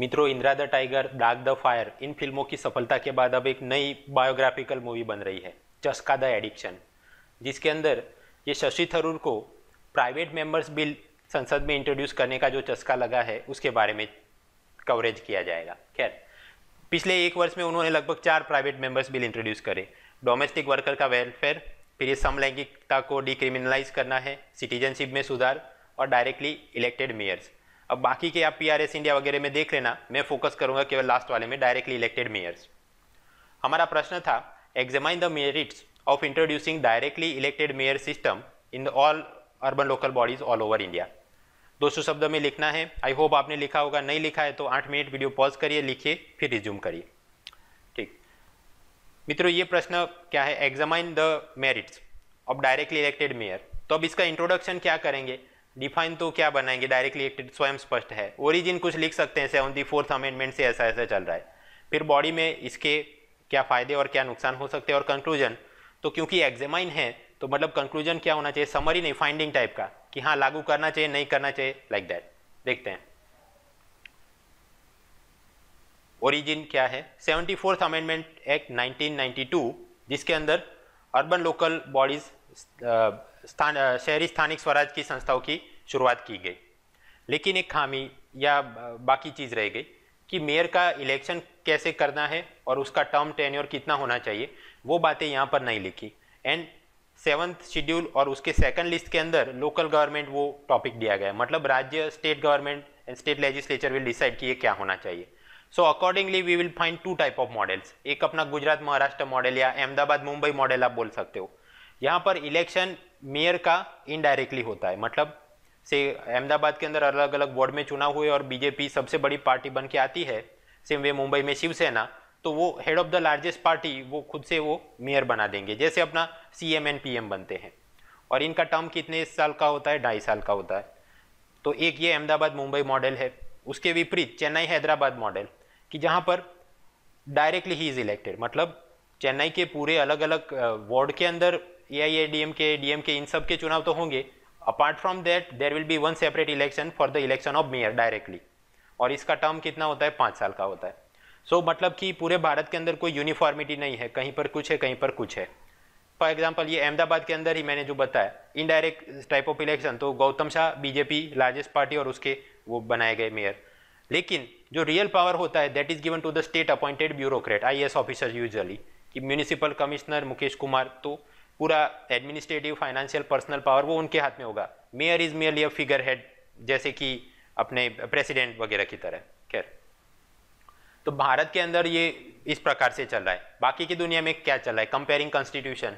मित्रों Indira the tiger डाक the fire इन फिल्मों की सफलता के बाद अब एक नई बायोग्राफिकल मूवी बन रही है चस्का द एडिक्शन जिसके अंदर ये शशि थरूर को प्राइवेट मेंबर्स बिल संसद में इंट्रोड्यूस करने का जो चस्का लगा है उसके बारे में कवरेज किया जाएगा खैर पिछले एक वर्ष में उन्होंने लगभग चार प्राइवेट मेंबर्स बिल इंट्रोड्यूस करे डोमेस्टिक वर्कर का वेलफेयर फिर ये समलैंगिकता को डिक्रिमिनलाइज करना है सिटीजनशिप में सुधार और डायरेक्टली इलेक्टेड मेयर्स अब बाकी के आप पीआरएस इंडिया वगैरह में देख लेना मैं फोकस करूंगा केवल लास्ट वाले में डायरेक्टली इलेक्टेड मेयर्स हमारा प्रश्न था examine the merits of introducing directly elected mayor system in all urban local bodies all over India दो सौ शब्द में लिखना है आई होप आपने लिखा होगा नहीं लिखा है तो आठ मिनट वीडियो पॉज करिए लिखिए फिर रिज्यूम करिए ठीक मित्रों ये प्रश्न क्या है examine the merits of directly elected mayor तो अब इसका इंट्रोडक्शन क्या करेंगे डिफाइन तो क्या बनाएंगे डायरेक्टली एक स्वयं स्पष्ट है ओरिजिन कुछ लिख सकते हैं सेवनटी फोर्थ अमेंडमेंट से ऐसा ऐसा चल रहा है फिर बॉडी में इसके क्या फ़ायदे और क्या नुकसान हो सकते हैं और कंक्लूजन तो क्योंकि एग्जामाइन है तो मतलब कंक्लूजन क्या होना चाहिए समरी नहीं फाइंडिंग टाइप का कि हाँ लागू करना चाहिए नहीं करना चाहिए लाइक like दैट देखते हैं ओरिजिन क्या है सेवेंटी फोर्थ अमेंडमेंट एक्ट 1992 जिसके अंदर अर्बन लोकल बॉडीज स्थान शहरी स्थानिक स्वराज की संस्थाओं की शुरुआत की गई लेकिन एक खामी या बाकी चीज़ रह गई कि मेयर का इलेक्शन कैसे करना है और उसका टर्म टेन्योर कितना होना चाहिए वो बातें यहाँ पर नहीं लिखी एंड सेवन्थ शेड्यूल और उसके सेकंड लिस्ट के अंदर लोकल गवर्नमेंट वो टॉपिक दिया गया मतलब राज्य state government and state legislature will decide कि ये क्या होना चाहिए so accordingly we will find two type of models एक अपना गुजरात महाराष्ट्र मॉडल या अहमदाबाद मुंबई मॉडल आप बोल सकते हो यहाँ पर इलेक्शन मेयर का इनडायरेक्टली होता है मतलब से अहमदाबाद के अंदर अलग अलग वार्ड में चुनाव हुए और बीजेपी सबसे बड़ी पार्टी बन के आती है सेम वे मुंबई में शिवसेना तो वो head of the largest party वो खुद से वो मेयर बना देंगे जैसे अपना C M and P M बनते हैं और इनका टर्म कितने साल का होता है ढाई साल का होता है तो एक ये अहमदाबाद मुंबई मॉडल है उसके विपरीत चेन्नई हैदराबाद मॉडल कि जहाँ पर डायरेक्टली ही इज़ इलेक्टेड मतलब चेन्नई के पूरे अलग अलग वार्ड के अंदर ए आई ए के के इन सब के चुनाव तो होंगे apart from that there will be one separate election for the election of mayor directly और इसका टर्म कितना होता है पाँच साल का होता है सो so, मतलब कि पूरे भारत के अंदर कोई यूनिफॉर्मिटी नहीं है कहीं पर कुछ है कहीं पर कुछ है फॉर एग्जाम्पल ये अहमदाबाद के अंदर ही मैंने जो बताया इनडायरेक्ट टाइप ऑफ इलेक्शन तो Gautam Shah BJP largest party और उसके वो बनाए गए मेयर लेकिन जो रियल पावर होता है that is given to the state appointed bureaucrat I S officer usually कि म्यूनिसिपल कमिश्नर मुकेश कुमार तो पूरा एडमिनिस्ट्रेटिव फाइनेंशियल पर्सनल पावर वो उनके हाथ में होगा mayor is merely a figure head जैसे कि अपने प्रेसिडेंट वगैरह की तरह खैर तो भारत के अंदर ये इस प्रकार से चल रहा है बाकी की दुनिया में क्या चल रहा है कंपेयरिंग कॉन्स्टिट्यूशन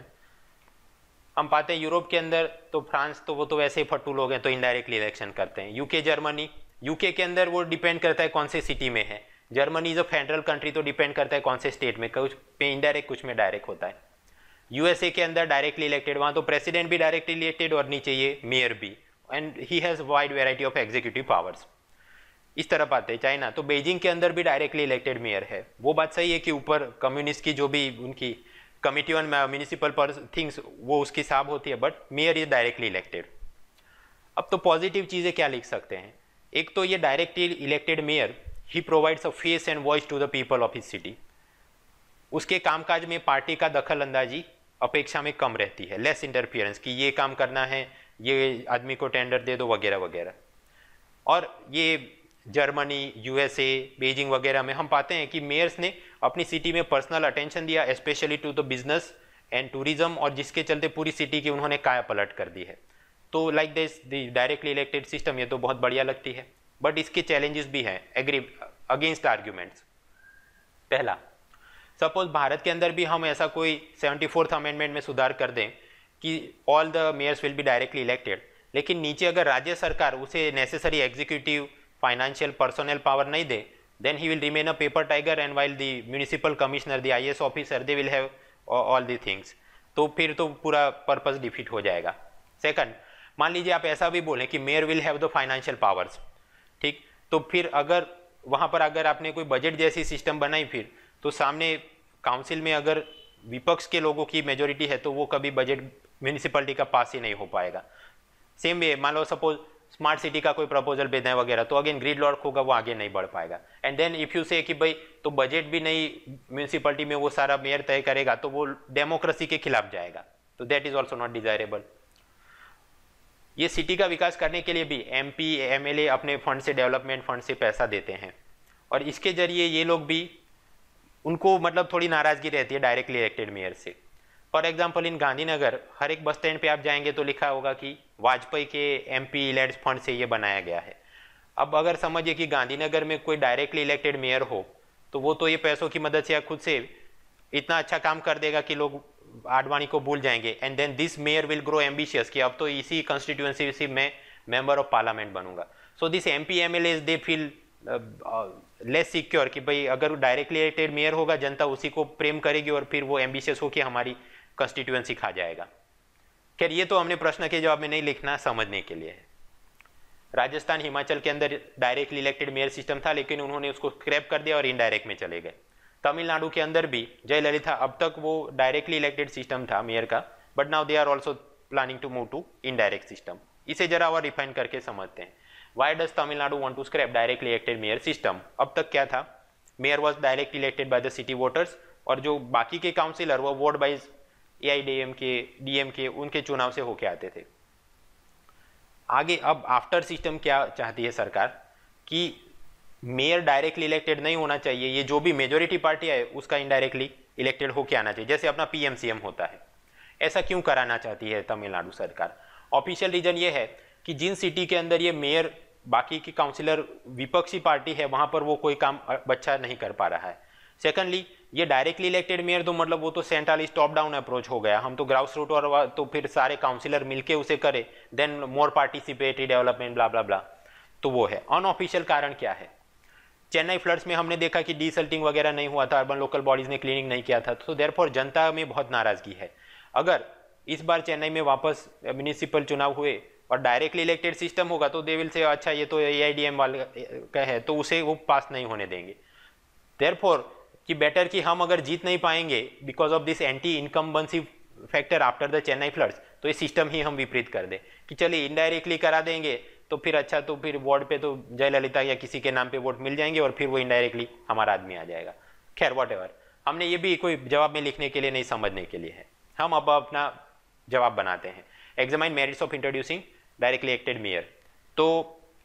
हम पाते हैं यूरोप के अंदर तो फ्रांस तो वो तो वैसे ही फट्टू लोग हैं तो इनडायरेक्टली इलेक्शन करते हैं यूके जर्मनी यूके के अंदर वो डिपेंड करता है कौन से सिटी में है Germany is a federal country तो डिपेंड करता है कौन से स्टेट में कुछ पे इनडायरेक्ट कुछ में डायरेक्ट होता है यूएसए के अंदर डायरेक्टली इलेक्टेड वहाँ तो प्रेसिडेंट भी डायरेक्टली इलेक्टेड और नीचे ये मेयर भी and he has wide variety of executive powers इस तरफ आते हैं चाइना तो बेजिंग के अंदर भी डायरेक्टली इलेक्टेड मेयर है वो बात सही है कि ऊपर कम्युनिस्ट की जो भी उनकी कमिटी ऑन म्यूनिसिपल पर थिंग्स वो उसकी साब होती है but mayor is directly elected अब तो पॉजिटिव चीज़ें क्या लिख सकते हैं एक तो ये directly elected mayor he provides a face and voice to the people of his city उसके कामकाज में पार्टी का दखल अंदाजी अपेक्षा में कम रहती है लेस इंटरफियरेंस कि ये काम करना है ये आदमी को टेंडर दे दो वगैरह वगैरह और ये जर्मनी यूएसए बीजिंग वगैरह में हम पाते हैं कि मेयर्स ने अपनी सिटी में पर्सनल अटेंशन दिया specially to the business and tourism और जिसके चलते पूरी सिटी की उन्होंने काया पलट कर दी है तो like this directly elected system ये तो बहुत बढ़िया लगती है बट इसके चैलेंजेस भी हैं एग्री अगेंस्ट आर्ग्यूमेंट्स पहला सपोज भारत के अंदर भी हम ऐसा कोई सेवेंटी फोर्थ अमेंडमेंट में सुधार कर दें कि all the mayors will be directly elected लेकिन नीचे अगर राज्य सरकार उसे necessary executive financial personal power नहीं दे then he will remain a paper tiger and while the municipal commissioner the I S officer they will have all the things तो फिर तो पूरा पर्पज डिफीट हो जाएगा सेकंड मान लीजिए आप ऐसा भी बोलें कि mayor will have the financial powers ठीक तो फिर अगर वहाँ पर अगर आपने कोई बजट जैसी सिस्टम बनाई फिर तो सामने काउंसिल में अगर विपक्ष के लोगों की मेजोरिटी है तो वो कभी बजट म्यूनिसिपलिटी का पास ही नहीं हो पाएगा सेम वे मान लो सपोज स्मार्ट सिटी का कोई प्रपोजल भेजना है वगैरह तो अगेन ग्रीड लॉर्क होगा वो आगे नहीं बढ़ पाएगा एंड देन इफ़ यू से कि भाई तो बजट भी नहीं म्यूनिसिपलिटी में वो सारा मेयर तय करेगा तो वो डेमोक्रेसी के खिलाफ जाएगा तो that is also not desirable ये सिटी का विकास करने के लिए भी एम पी अपने फंड से डेवलपमेंट फंड से पैसा देते हैं और इसके जरिए ये लोग भी उनको मतलब थोड़ी नाराज़गी रहती है डायरेक्टली इलेक्टेड मेयर से फॉर एग्जाम्पल इन गांधीनगर हर एक बस स्टैंड पे आप जाएंगे तो लिखा होगा कि वाजपेयी के एम पी इलेट्स फंड से ये बनाया गया है अब अगर समझिए कि गांधीनगर में कोई डायरेक्टली इलेक्टेड मेयर हो तो वो तो ये पैसों की मदद से या खुद से इतना अच्छा काम कर देगा कि लोग आडवाणी को भूल जाएंगे and then this mayor will grow ambitious कि अब तो इसी कंस्टिट्यूएंसी से मैं मेंबर ऑफ पार्लियामेंट बनूंगा so this M P M L as they feel less secure कि भाई अगर डायरेक्टली इलेक्टेड मेयर होगा जनता उसी को प्रेम करेगी और फिर वो एम्बिशियस हो कि हमारी कंस्टिट्यूएंसी खा जाएगा खैर ये तो हमने प्रश्न के जवाब में नहीं लिखना समझने के लिए है राजस्थान हिमाचल के अंदर डायरेक्टली इलेक्टेड मेयर सिस्टम था लेकिन उन्होंने उसको स्क्रैप कर दिया और इनडायरेक्ट में चले गए तमिलनाडु के अंदर भी जयललिता अब तक वो डायरेक्टली इलेक्टेड सिस्टम था मेयर का but now they are also planning to move to indirect system इसे जरा और रिफाइन करके समझते हैं why does Tamil Nadu want to scrap directly elected mayor system अब तक क्या था mayor was direct elected by the city voters और जो बाकी के काउंसिलर वो vote wise A I D M K D M K उनके चुनाव से होके आते थे आगे अब आफ्टर सिस्टम क्या चाहती है सरकार कि मेयर डायरेक्टली इलेक्टेड नहीं होना चाहिए ये जो भी मेजोरिटी पार्टी है उसका इनडायरेक्टली इलेक्टेड होके आना चाहिए जैसे अपना पीएमसीएम होता है ऐसा क्यों कराना चाहती है तमिलनाडु सरकार ऑफिशियल रीजन ये है कि जिन सिटी के अंदर ये मेयर बाकी की काउंसिलर विपक्षी पार्टी है वहां पर वो कोई काम अच्छा नहीं कर पा रहा है सेकंडली ये डायरेक्टली इलेक्टेड मेयर तो मतलब वो तो सेंट्रलिस्ट टॉप डाउन अप्रोच हो गया हम तो ग्राउस रूट और तो फिर सारे काउंसिलर मिलके उसे करे then more participatory development blah blah blah तो वो है अनऑफिशियल कारण क्या है चेन्नई फ्लड्स में हमने देखा कि डीसल्टिंग वगैरह नहीं हुआ था अर्बन लोकल बॉडीज ने क्लीनिंग नहीं किया था तो देर जनता में बहुत नाराजगी है अगर इस बार चेन्नई में वापस म्यूनिसिपल चुनाव हुए और डायरेक्टली इलेक्टेड सिस्टम होगा तो दे विल से अच्छा ये तो ए आई डी एम वाले का है तो उसे वो पास नहीं होने देंगे देयरफॉर कि बेटर कि हम अगर जीत नहीं पाएंगे because of this anti incumbency factor after the Chennai floods तो ये सिस्टम ही हम विपरीत कर दें कि चलिए इनडायरेक्टली करा देंगे तो फिर अच्छा तो फिर वार्ड पे तो जयललिता या किसी के नाम पे वोट मिल जाएंगे और फिर वो इनडायरेक्टली हमारा आदमी आ जाएगा खैर वॉट एवर हमने ये भी कोई जवाब में लिखने के लिए नहीं समझने के लिए है हम अब अपना जवाब बनाते हैं examine merits of introducing directly elected mayor तो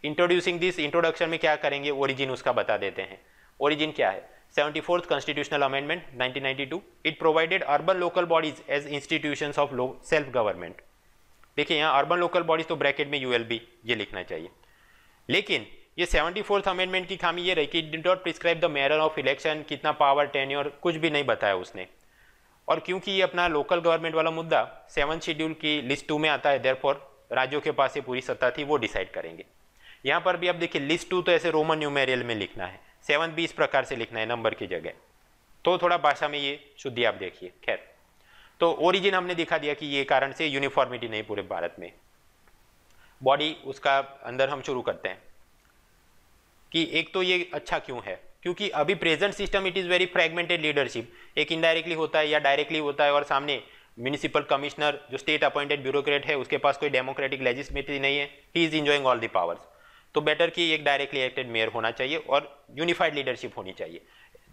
इंट्रोड्यूसिंग दिस इंट्रोडक्शन में क्या करेंगे ओरिजिन उसका बता देते हैं ओरिजिन क्या है seventy fourth constitutional amendment 1992 it provided urban local bodies as institution of self government देखिए यहाँ अर्बन लोकल बॉडीज तो ब्रैकेट में यूएलबी ये लिखना चाहिए लेकिन ये सेवेंटी फोर्थ अमेंडमेंट की खामी ये रही कि did not prescribe the mayor of election कितना पावर टेन्योर कुछ भी नहीं बताया उसने और क्योंकि ये अपना लोकल गवर्नमेंट वाला मुद्दा सेवन शेड्यूल की लिस्ट टू में आता है देयर राज्यों के पास ये पूरी सत्ता थी वो डिसाइड करेंगे यहाँ पर भी आप देखिए लिस्ट टू तो ऐसे रोमन न्यूमेरियल में लिखना है सेवन बीस प्रकार से लिखना है नंबर की जगह तो थोड़ा भाषा में ये शुद्धि आप देखिए खैर तो ओरिजिन हमने दिखा दिया कि ये कारण से यूनिफॉर्मिटी नहीं पूरे भारत में बॉडी उसका अंदर हम शुरू करते हैं कि एक तो ये अच्छा क्यों है क्योंकि अभी present system it is very fragmented leadership एक इनडायरेक्टली होता है या डायरेक्टली होता है और सामने म्यूनिसिपल कमिश्नर जो स्टेट अपॉइंटेड ब्यूरोक्रेट है उसके पास कोई डेमोक्रेटिक लेजिस्मेटिव नहीं है he is enjoying all the powers तो बेटर कि एक डायरेक्टली इलेक्टेड मेयर होना चाहिए और यूनिफाइड लीडरशिप होनी चाहिए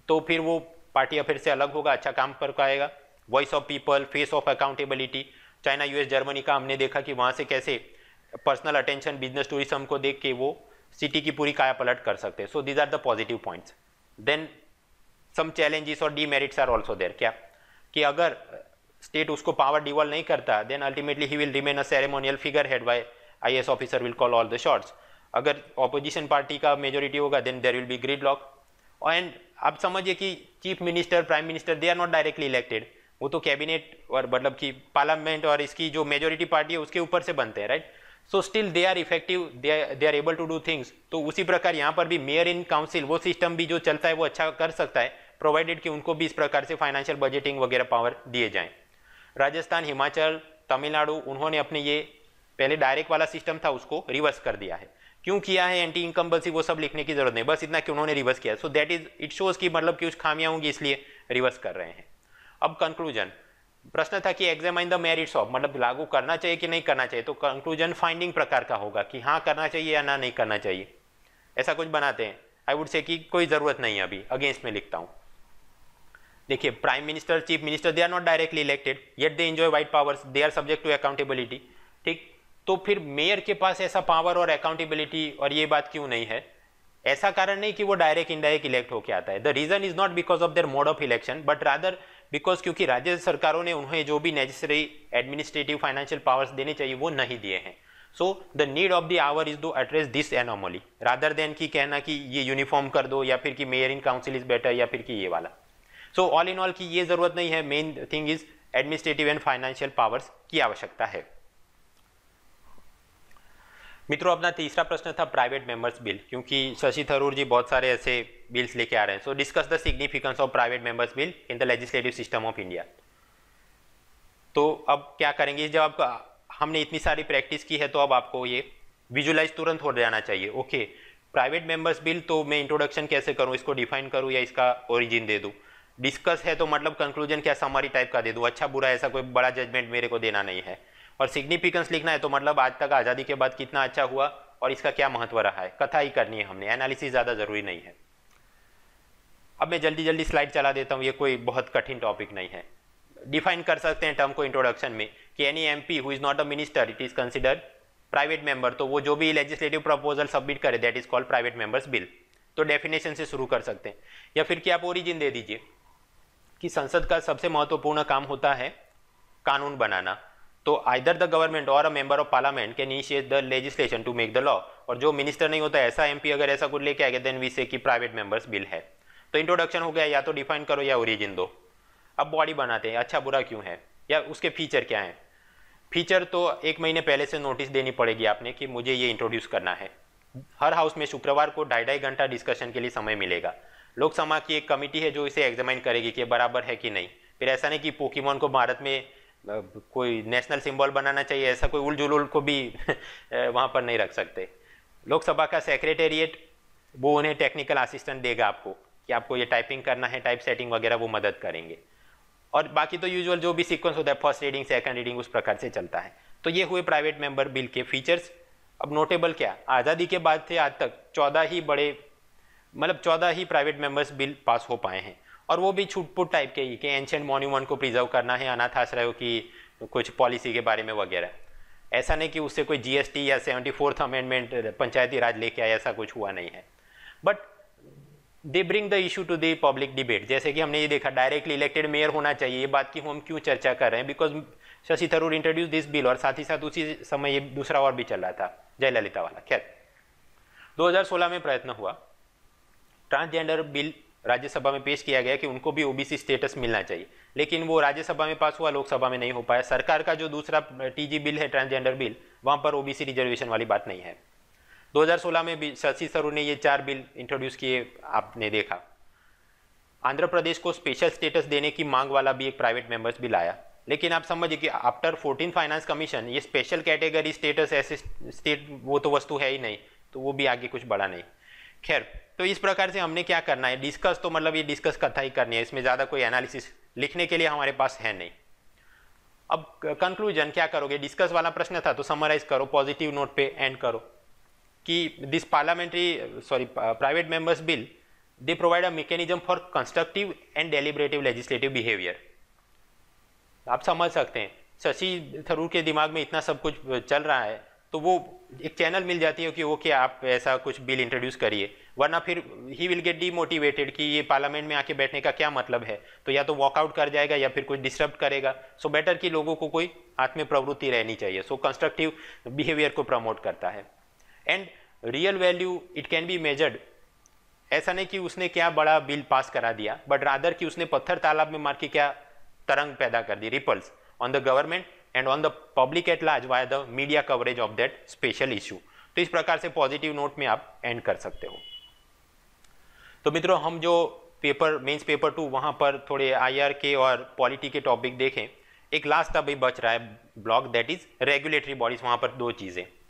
तो फिर वो पार्टी अफेयर से अलग होगा अच्छा काम कर पाएगा voice of people face of accountability China US Germany का हमने देखा कि वहाँ से कैसे पर्सनल अटेंशन बिजनेस टूरिज्म को देख के वो सिटी की पूरी काया पलट कर सकते हैं so these are the positive points then some challenges और डीमेरिट्स आर ऑल्सो देर क्या कि अगर state state usko power devolve nahi karta then ultimately he will remain a ceremonial figurehead by S officer will call all the shots अगर opposition party का majority होगा then there will be grid lock and आप समझिए कि chief minister prime minister they are not directly elected वो तो cabinet और मतलब कि पार्लियामेंट और इसकी जो मेजोरिटी पार्टी है उसके ऊपर से बनते हैं right so still they are effective they are able to do things तो उसी प्रकार यहाँ पर भी मेयर इन काउंसिल वो सिस्टम भी जो चलता है वो अच्छा कर सकता है प्रोवाइडेड कि उनको भी इस प्रकार से फाइनेंशियल बजटिंग वगैरह पावर दिए जाएँ राजस्थान हिमाचल तमिलनाडु उन्होंने अपने ये पहले डायरेक्ट वाला सिस्टम था उसको रिवर्स कर दिया है क्यों किया है एंटी इनकम्पल्सी वो सब लिखने की जरूरत नहीं बस इतना कि उन्होंने रिवर्स किया so that is it shows की मतलब कि कुछ खामियां होंगी इसलिए रिवर्स कर रहे हैं अब कंक्लूजन प्रश्न था कि एग्जामाइन द मेरिट्स ऑफ मतलब लागू करना चाहिए कि नहीं करना चाहिए तो कंक्लूजन फाइंडिंग प्रकार का होगा कि हाँ करना चाहिए या ना नहीं करना चाहिए ऐसा कुछ बनाते हैं आई वुड से कि कोई ज़रूरत नहीं है अभी अगेंस्ट में लिखता हूँ देखिए prime minister chief minister they are not directly elected yet they enjoy wide powers they are subject to accountability ठीक तो फिर मेयर के पास ऐसा पावर और अकाउंटेबिलिटी और ये बात क्यों नहीं है ऐसा कारण नहीं कि वो डायरेक्ट इनडायरेक्ट इलेक्ट होकर आता है the reason is not because of their mode of election but rather because क्योंकि राज्य सरकारों ने उन्हें जो भी नेसेसरी एडमिनिस्ट्रेटिव फाइनेंशियल पावर्स देने चाहिए वो नहीं दिए हैं so the need of the hour is to address this anomaly rather than की कहना कि ये यूनिफॉर्म कर दो या फिर कि mayor in council is better या फिर कि ये वाला सो ऑल इन ऑल की ये जरूरत नहीं है main thing is administrative and financial powers की आवश्यकता है मित्रों अपना तीसरा प्रश्न था प्राइवेट मेंबर्स बिल क्योंकि शशि थरूर जी बहुत सारे ऐसे बिल्स लेके आ रहे हैं so discuss the significance of private members bill in the legislative system of India तो अब क्या करेंगे जब आप हमने इतनी सारी प्रैक्टिस की है तो अब आपको ये विजुलाइज तुरंत हो जाना चाहिए ओके प्राइवेट मेंबर्स बिल तो मैं इंट्रोडक्शन कैसे करूँ इसको डिफाइन करूँ या इसका ओरिजिन दे दूँ डिस्कस है तो मतलब कंक्लूजन क्या समरी टाइप का दे दूँ अच्छा बुरा ऐसा कोई बड़ा जजमेंट मेरे को देना नहीं है और सिग्निफिकेंस लिखना है तो मतलब आज तक आज़ादी के बाद कितना अच्छा हुआ और इसका क्या महत्व रहा है कथा ही करनी है हमने एनालिसिस ज़्यादा ज़रूरी नहीं है अब मैं जल्दी जल्दी स्लाइड चला देता हूँ ये कोई बहुत कठिन टॉपिक नहीं है डिफाइन कर सकते हैं टर्म को इंट्रोडक्शन में कि any M P who is not a minister it is considered private member तो वो जो भी लेजिस्लेटिव प्रपोजल सबमिट करे that is called private members bill तो डेफिनेशन से शुरू कर सकते हैं या फिर कि आप ओरिजिन दे दीजिए कि संसद का सबसे महत्वपूर्ण काम होता है कानून बनाना तो आइदर द गवर्नमेंट और a member of parliament can initiate the legislation to make the law और जो मिनिस्टर नहीं होता ऐसा एमपी अगर ऐसा कुछ लेके आएगा देन वी से कि प्राइवेट मेंबर्स बिल है तो इंट्रोडक्शन हो गया या तो डिफाइन करो या ओरिजिन दो अब बॉडी बनाते हैं अच्छा बुरा क्यों है या उसके फीचर क्या हैं फीचर तो एक महीने पहले से नोटिस देनी पड़ेगी आपने कि मुझे ये इंट्रोड्यूस करना है हर हाउस में शुक्रवार को ढाई ढाई घंटा डिस्कशन के लिए समय मिलेगा लोकसभा की एक कमेटी है जो इसे एग्जामिन करेगी कि बराबर है कि नहीं फिर ऐसा नहीं कि पोकीमोन को भारत में कोई नेशनल सिंबल बनाना चाहिए ऐसा कोई उलझुल को भी वहाँ पर नहीं रख सकते लोकसभा का सेक्रेटेरिएट वो उन्हें टेक्निकल असिस्टेंट देगा आपको कि आपको ये टाइपिंग करना है टाइप सेटिंग वगैरह वो मदद करेंगे और बाकी तो यूजुअल जो भी सीक्वेंस होता है फर्स्ट रीडिंग सेकंड रीडिंग उस प्रकार से चलता है तो ये हुए प्राइवेट मेंबर बिल के फीचर्स अब नोटेबल क्या आज़ादी के बाद से आज तक चौदह ही बड़े मतलब चौदह ही प्राइवेट मेंबर्स बिल पास हो पाए हैं और वो भी छुटपुट टाइप के ही कि एंशेंट मोन्यूमेंट को प्रिजर्व करना है अनाथ आश्रय की कुछ पॉलिसी के बारे में वगैरह ऐसा नहीं कि उससे कोई जीएसटी या seventy fourth amendment Panchayati Raj लेके आया ऐसा कुछ हुआ नहीं है but they bring the issue to the public debate जैसे कि हमने ये देखा डायरेक्टली इलेक्टेड मेयर होना चाहिए ये बात की हम क्यों चर्चा कर रहे हैं because Shashi Tharoor introduce this bill और साथ ही साथ उसी समय ये दूसरा और भी चल रहा था जयललिता वाला खैर 2016 में प्रयत्न हुआ ट्रांसजेंडर बिल राज्यसभा में पेश किया गया कि उनको भी ओबीसी स्टेटस मिलना चाहिए लेकिन वो राज्यसभा में पास हुआ लोकसभा में नहीं हो पाया सरकार का जो दूसरा टीजी बिल है ट्रांसजेंडर बिल वहाँ पर ओबीसी रिजर्वेशन वाली बात नहीं है 2016 में भी शशि थरूर ने ये चार बिल इंट्रोड्यूस किए आपने देखा आंध्र प्रदेश को स्पेशल स्टेटस देने की मांग वाला भी एक प्राइवेट मेंबर्स बिल आया लेकिन आप समझिए कि आफ्टर फोर्टीन फाइनेंस कमीशन ये स्पेशल कैटेगरी स्टेटस ऐसे स्टेट वो तो वस्तु है ही नहीं तो वो भी आगे कुछ बढ़ा नहीं खैर तो इस प्रकार से हमने क्या करना है डिस्कस तो मतलब ये डिस्कस कथा ही करनी है इसमें ज़्यादा कोई एनालिसिस लिखने के लिए हमारे पास है नहीं अब कंक्लूजन क्या करोगे डिस्कस वाला प्रश्न था तो समराइज करो पॉजिटिव नोट पे एंड करो कि this parliamentary sorry private members bill they provide a mechanism for constructive and deliberative legislative behaviour आप समझ सकते हैं शशि थरूर के दिमाग में इतना सब कुछ चल रहा है तो वो एक चैनल मिल जाती है कि ओके आप ऐसा कुछ बिल इंट्रोड्यूस करिए वरना फिर ही विल गेट डीमोटिवेटेड कि ये पार्लियामेंट में आके बैठने का क्या मतलब है तो या तो वॉकआउट कर जाएगा या फिर कुछ डिस्टर्ब करेगा सो so बेटर कि लोगों को कोई आत्म प्रवृत्ति रहनी चाहिए सो कंस्ट्रक्टिव बिहेवियर को प्रमोट करता है and real value it can be measured ऐसा नहीं कि उसने क्या बड़ा बिल पास करा दिया बट रादर कि उसने पत्थर तालाब में मार के क्या तरंग पैदा कर दी ripples on the government and on the public at large via the media coverage of that special issue तो इस प्रकार से पॉजिटिव नोट में आप एंड कर सकते हो तो मित्रों हम जो पेपर मेंस पेपर टू वहाँ पर थोड़े आईआर के और पॉलिटी के टॉपिक देखें एक लास्ट अभी बच रहा है block that is regulatory bodies वहाँ पर दो चीज़ें